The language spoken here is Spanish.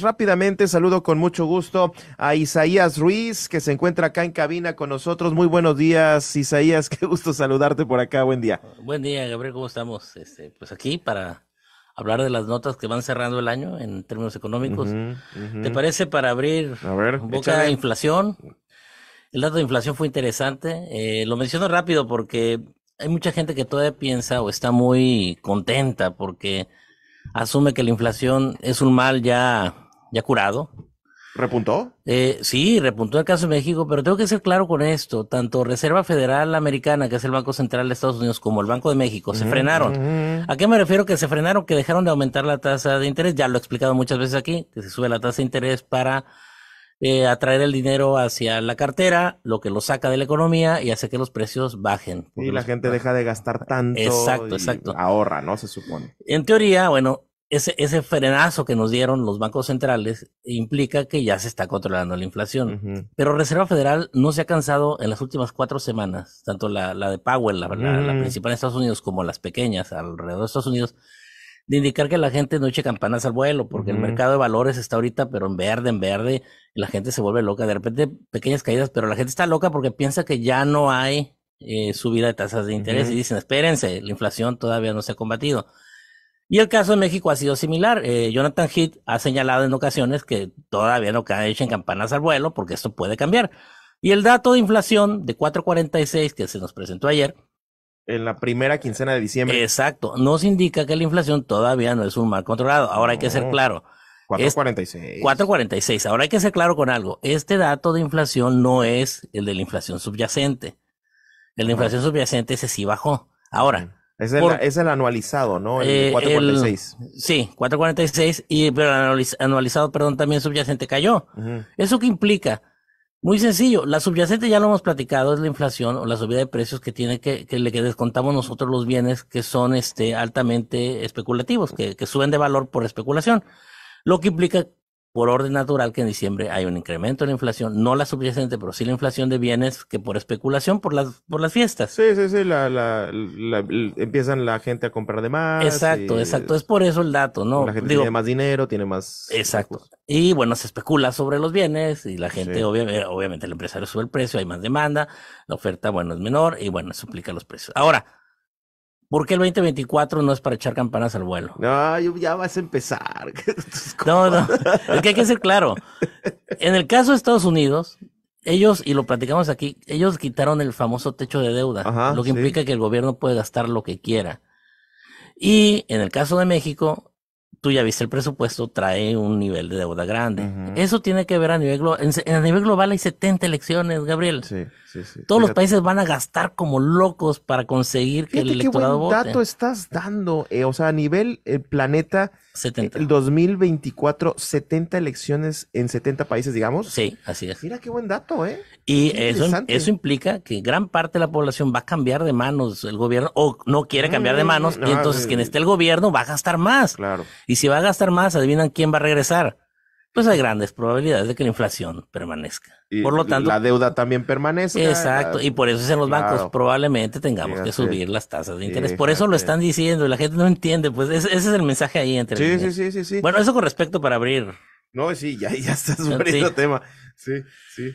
Rápidamente saludo con mucho gusto a Isaías Ruiz, que se encuentra acá en cabina con nosotros. Muy buenos días, Isaías, qué gusto saludarte por acá, buen día. Buen día, Gabriel, ¿cómo estamos? Este, pues aquí para hablar de las notas que van cerrando el año en términos económicos. ¿Te parece para abrir a la de inflación? El dato de inflación fue interesante. Eh, lo menciono rápido porque hay mucha gente que todavía piensa o está muy contenta porque asume que la inflación es un mal ya, ya curado. ¿Repuntó? Eh, sí, repuntó el caso de México, pero tengo que ser claro con esto. Tanto Reserva Federal Americana, que es el Banco Central de Estados Unidos, como el Banco de México, se frenaron. ¿A qué me refiero que se frenaron? Que dejaron de aumentar la tasa de interés. Ya lo he explicado muchas veces aquí, que se sube la tasa de interés para eh, atraer el dinero hacia la cartera, lo que lo saca de la economía y hace que los precios bajen. Y la gente ah, deja de gastar ah, tanto. Exacto, exacto. Ahorra, ¿no? Se supone. En teoría, bueno, ese, ese frenazo que nos dieron los bancos centrales implica que ya se está controlando la inflación. Pero Reserva Federal no se ha cansado en las últimas cuatro semanas, tanto la, la de Powell, la, la mm. principal en Estados Unidos, como las pequeñas alrededor de Estados Unidos, de indicar que la gente no eche campanas al vuelo, porque el mercado de valores está ahorita, pero en verde, en verde, la gente se vuelve loca. De repente, pequeñas caídas, pero la gente está loca porque piensa que ya no hay eh, subida de tasas de interés y dicen, espérense, la inflación todavía no se ha combatido. Y el caso de México ha sido similar. Eh, Jonathan Heath ha señalado en ocasiones que todavía no echen campanas al vuelo porque esto puede cambiar. Y el dato de inflación de 4.46 que se nos presentó ayer, en la primera quincena de diciembre. Exacto, nos indica que la inflación todavía no es un mal controlado. Ahora hay que ser claro. 4.46. 4.46. Ahora hay que ser claro con algo. Este dato de inflación no es el de la inflación subyacente. El de inflación subyacente ese sí bajó. Ahora. Es el, es el anualizado, ¿no? El 4.46. Eh, sí, 4.46. Y, pero el anualizado, perdón, también subyacente cayó. ¿Eso qué implica? Muy sencillo, la subyacente ya lo hemos platicado, es la inflación o la subida de precios que tiene que, que le descontamos nosotros los bienes que son este altamente especulativos, que, que, suben de valor por especulación, lo que implica por orden natural que en diciembre hay un incremento en la inflación, no la subyacente, pero sí la inflación de bienes que por especulación, por las, por las fiestas. Sí, sí, sí, la, la, la, empiezan la gente a comprar de más. Exacto, exacto, es por eso el dato, ¿no? La gente tiene más dinero, tiene más... Exacto. Y bueno, se especula sobre los bienes y la gente, obviamente, eh, obviamente el empresario sube el precio, hay más demanda, la oferta, bueno, es menor y bueno, suplica los precios. Ahora, ¿Por el 2024 no es para echar campanas al vuelo? No, ya vas a empezar. no, no, es que hay que ser claro. En el caso de Estados Unidos, ellos, y lo platicamos aquí, ellos quitaron el famoso techo de deuda, lo que implica que el gobierno puede gastar lo que quiera. Y en el caso de México, tú ya viste el presupuesto, trae un nivel de deuda grande. Eso tiene que ver a nivel global. A nivel global hay 70 elecciones, Gabriel. Sí, sí, sí. Todos los países van a gastar como locos para conseguir que el electorado qué buen dato estás dando? Eh, o sea, a nivel el eh, planeta, 70. El 2024, 70 elecciones en 70 países, digamos. Sí, así es. Mira qué buen dato, ¿eh? Y eso, eso, implica que gran parte de la población va a cambiar de manos el gobierno o no quiere cambiar de manos. Mm, y entonces, ah, quien esté el gobierno va a gastar más. Claro. Y si va a gastar más, adivinan quién va a regresar pues hay grandes probabilidades de que la inflación permanezca. por lo tanto, la deuda también permanece. Exacto, y por eso en los bancos probablemente tengamos que subir las tasas de interés. Por eso lo están diciendo y la gente no entiende, pues ese, es el mensaje ahí entre sí, sí, sí, sí, Bueno, eso con respecto para abrir. No, sí, ya, ya estás abriendo tema. Sí, sí.